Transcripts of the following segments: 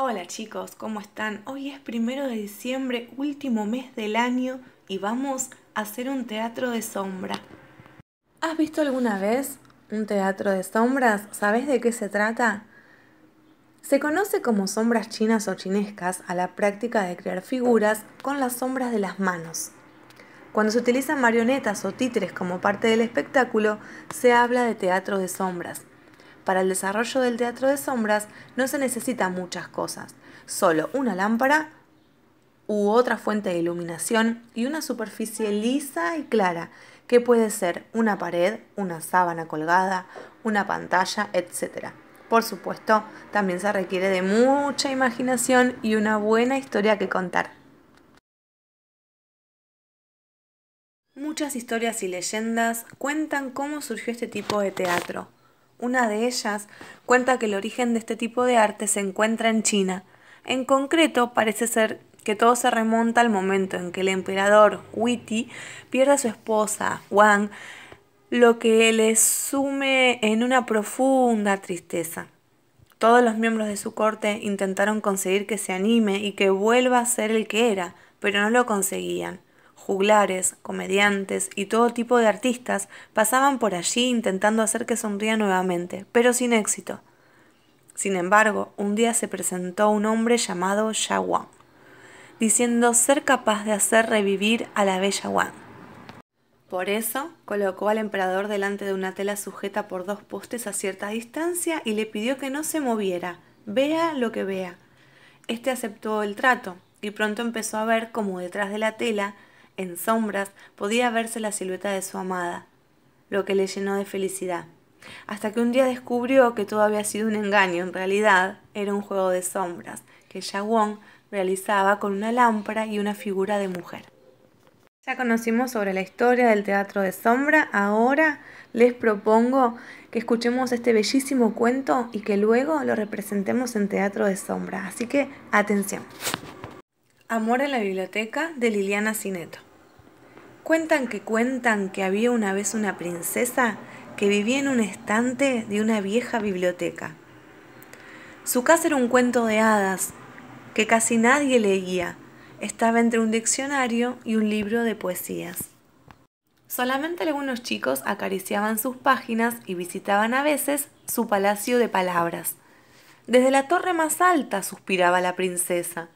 Hola chicos, ¿cómo están? Hoy es primero de diciembre, último mes del año, y vamos a hacer un teatro de sombra. ¿Has visto alguna vez un teatro de sombras? ¿Sabes de qué se trata? Se conoce como sombras chinas o chinescas a la práctica de crear figuras con las sombras de las manos. Cuando se utilizan marionetas o títeres como parte del espectáculo, se habla de teatro de sombras. Para el desarrollo del teatro de sombras no se necesitan muchas cosas, solo una lámpara u otra fuente de iluminación y una superficie lisa y clara, que puede ser una pared, una sábana colgada, una pantalla, etc. Por supuesto, también se requiere de mucha imaginación y una buena historia que contar. Muchas historias y leyendas cuentan cómo surgió este tipo de teatro, una de ellas cuenta que el origen de este tipo de arte se encuentra en China. En concreto, parece ser que todo se remonta al momento en que el emperador Witi pierde a su esposa Wang, lo que le sume en una profunda tristeza. Todos los miembros de su corte intentaron conseguir que se anime y que vuelva a ser el que era, pero no lo conseguían. Juglares, comediantes y todo tipo de artistas pasaban por allí intentando hacer que sonría nuevamente, pero sin éxito. Sin embargo, un día se presentó un hombre llamado Wang, diciendo ser capaz de hacer revivir a la bella Wang. Por eso, colocó al emperador delante de una tela sujeta por dos postes a cierta distancia y le pidió que no se moviera, vea lo que vea. Este aceptó el trato y pronto empezó a ver como detrás de la tela en sombras, podía verse la silueta de su amada, lo que le llenó de felicidad, hasta que un día descubrió que todo había sido un engaño, en realidad era un juego de sombras que Yawon realizaba con una lámpara y una figura de mujer. Ya conocimos sobre la historia del teatro de sombra, ahora les propongo que escuchemos este bellísimo cuento y que luego lo representemos en teatro de sombra, así que atención. Amor en la biblioteca de Liliana Cineto. Cuentan que cuentan que había una vez una princesa que vivía en un estante de una vieja biblioteca. Su casa era un cuento de hadas que casi nadie leía. Estaba entre un diccionario y un libro de poesías. Solamente algunos chicos acariciaban sus páginas y visitaban a veces su palacio de palabras. Desde la torre más alta suspiraba la princesa.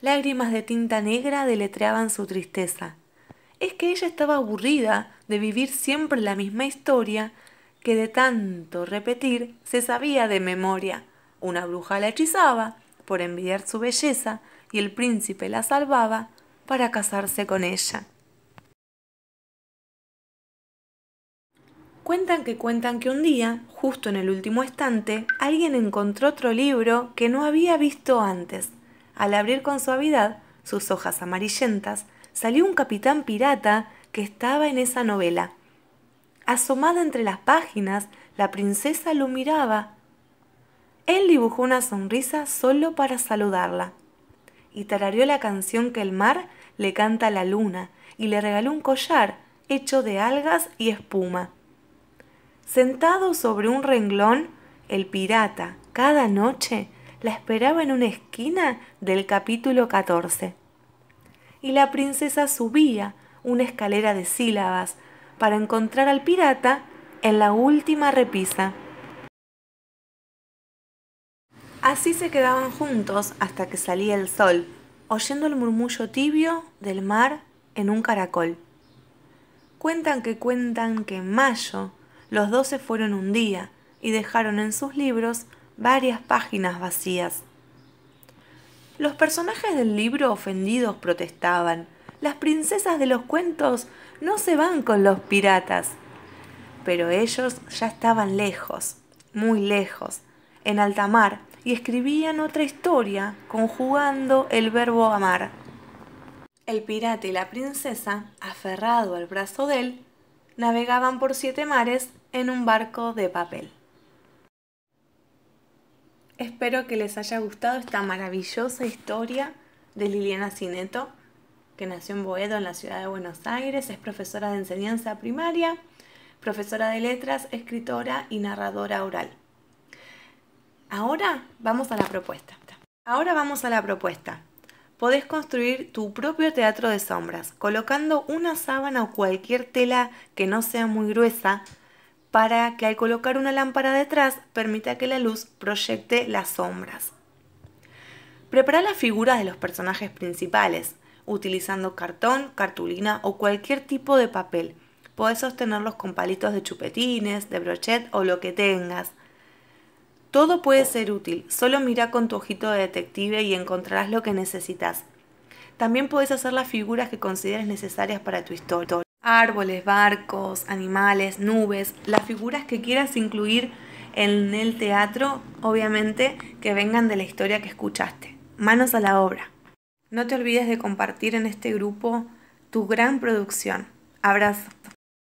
Lágrimas de tinta negra deletreaban su tristeza es que ella estaba aburrida de vivir siempre la misma historia que de tanto repetir se sabía de memoria. Una bruja la hechizaba por envidiar su belleza y el príncipe la salvaba para casarse con ella. Cuentan que cuentan que un día, justo en el último estante, alguien encontró otro libro que no había visto antes. Al abrir con suavidad sus hojas amarillentas, salió un capitán pirata que estaba en esa novela. Asomada entre las páginas, la princesa lo miraba. Él dibujó una sonrisa solo para saludarla y tarareó la canción que el mar le canta a la luna y le regaló un collar hecho de algas y espuma. Sentado sobre un renglón, el pirata, cada noche, la esperaba en una esquina del capítulo 14 y la princesa subía una escalera de sílabas para encontrar al pirata en la última repisa. Así se quedaban juntos hasta que salía el sol, oyendo el murmullo tibio del mar en un caracol. Cuentan que cuentan que en mayo los dos se fueron un día y dejaron en sus libros varias páginas vacías. Los personajes del libro ofendidos protestaban. Las princesas de los cuentos no se van con los piratas. Pero ellos ya estaban lejos, muy lejos, en alta mar, y escribían otra historia conjugando el verbo amar. El pirata y la princesa, aferrado al brazo de él, navegaban por siete mares en un barco de papel. Espero que les haya gustado esta maravillosa historia de Liliana Cineto, que nació en Boedo, en la ciudad de Buenos Aires, es profesora de enseñanza primaria, profesora de letras, escritora y narradora oral. Ahora vamos a la propuesta. Ahora vamos a la propuesta. Podés construir tu propio teatro de sombras, colocando una sábana o cualquier tela que no sea muy gruesa para que al colocar una lámpara detrás permita que la luz proyecte las sombras. Prepara las figuras de los personajes principales, utilizando cartón, cartulina o cualquier tipo de papel. Puedes sostenerlos con palitos de chupetines, de brochet o lo que tengas. Todo puede ser útil, solo mira con tu ojito de detective y encontrarás lo que necesitas. También puedes hacer las figuras que consideres necesarias para tu historia. Árboles, barcos, animales, nubes, las figuras que quieras incluir en el teatro, obviamente que vengan de la historia que escuchaste. Manos a la obra. No te olvides de compartir en este grupo tu gran producción. ¡Abrazos!